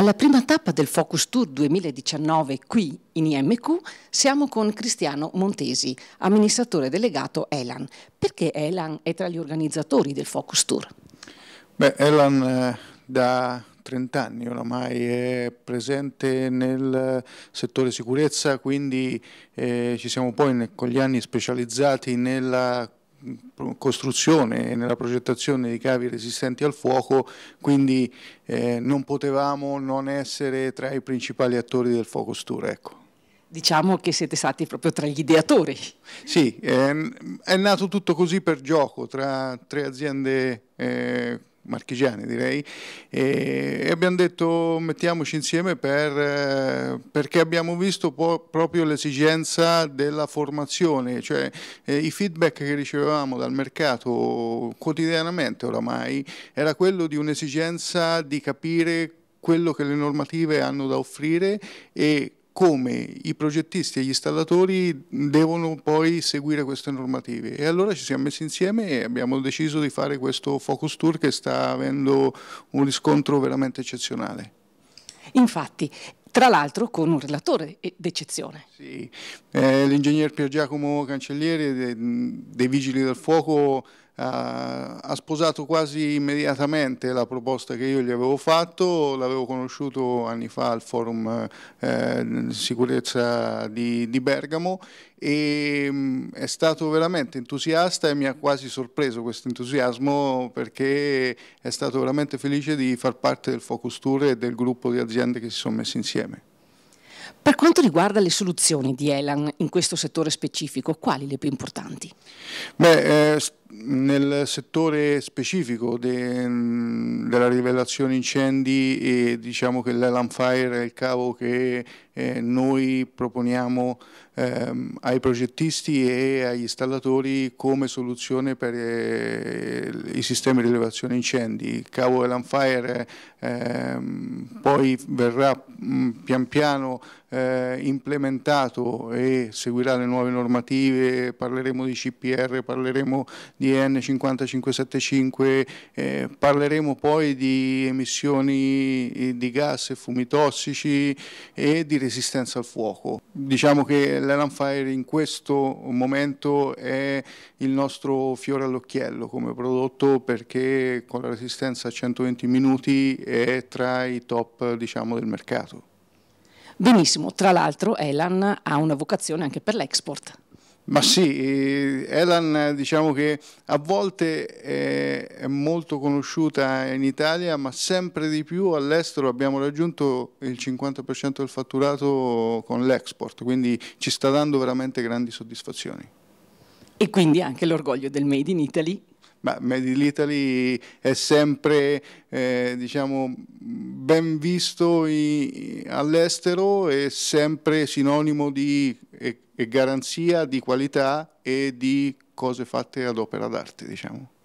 Alla prima tappa del Focus Tour 2019 qui in IMQ siamo con Cristiano Montesi, amministratore delegato Elan. Perché Elan è tra gli organizzatori del Focus Tour? Beh, Elan eh, da 30 anni oramai è presente nel eh, settore sicurezza, quindi eh, ci siamo poi con gli anni specializzati nella costruzione e nella progettazione di cavi resistenti al fuoco, quindi eh, non potevamo non essere tra i principali attori del Focus Tour. Ecco. Diciamo che siete stati proprio tra gli ideatori. Sì, è, è nato tutto così per gioco, tra tre aziende eh, marchigiani direi, e, abbiamo detto mettiamoci insieme per, eh, perché abbiamo visto proprio l'esigenza della formazione, cioè eh, i feedback che ricevevamo dal mercato quotidianamente oramai era quello di un'esigenza di capire quello che le normative hanno da offrire e come i progettisti e gli installatori devono poi seguire queste normative e allora ci siamo messi insieme e abbiamo deciso di fare questo focus tour che sta avendo un riscontro veramente eccezionale. Infatti, tra l'altro con un relatore d'eccezione. Sì, eh, l'ingegner Pier Giacomo Cancellieri dei, dei Vigili del Fuoco ha sposato quasi immediatamente la proposta che io gli avevo fatto, l'avevo conosciuto anni fa al forum eh, sicurezza di, di Bergamo e mh, mm, è stato veramente entusiasta e mi ha quasi sorpreso questo entusiasmo perché è stato veramente felice di far parte del Focus Tour e del gruppo di aziende che si sono messe insieme. Per quanto riguarda le soluzioni di Elan in questo settore specifico, quali le più importanti? Beh, eh, nel settore specifico de, della rivelazione incendi diciamo che l'Elanfire è il cavo che eh, noi proponiamo ehm, ai progettisti e agli installatori come soluzione per eh, i sistemi di rilevazione incendi. Il cavo Elanfire ehm, poi verrà mh, mm, pian piano eh, implementato e seguirà le nuove normative, parleremo di CPR, parleremo di N5575, eh, parleremo poi di emissioni di gas e fumi tossici e di resistenza al fuoco. Diciamo che l'Elanfire in questo momento è il nostro fiore all'occhiello come prodotto perché con la resistenza a 120 minuti è tra i top diciamo, del mercato. Benissimo, tra l'altro Elan ha una vocazione anche per l'export. Ma sì, eh, Elan diciamo che a volte è molto conosciuta in Italia, ma sempre di più all'estero abbiamo raggiunto il 50% del fatturato con l'export, quindi ci sta dando veramente grandi soddisfazioni. E quindi anche l'orgoglio del Made in Italy ma Made in Italy è sempre eh, diciamo, ben visto all'estero è sempre sinonimo di e, e garanzia di qualità e di cose fatte ad opera d'arte. Diciamo.